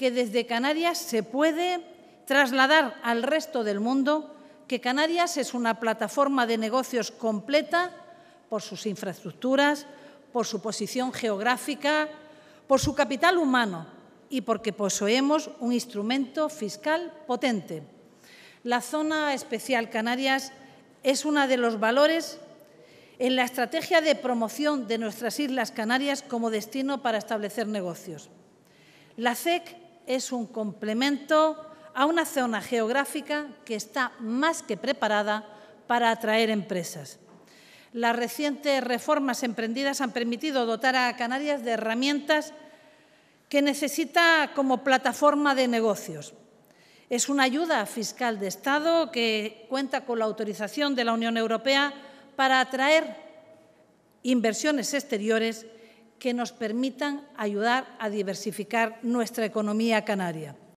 que desde Canarias se puede trasladar al resto del mundo que Canarias es una plataforma de negocios completa por sus infraestructuras, por su posición geográfica, por su capital humano y porque poseemos un instrumento fiscal potente. La zona especial Canarias es uno de los valores en la estrategia de promoción de nuestras Islas Canarias como destino para establecer negocios. La CEC e es un complemento a una zona geográfica que está más que preparada para atraer empresas. Las recientes reformas emprendidas han permitido dotar a Canarias de herramientas que necesita como plataforma de negocios. Es una ayuda fiscal de Estado que cuenta con la autorización de la Unión Europea para atraer inversiones exteriores que nos permitan ayudar a diversificar nuestra economía canaria.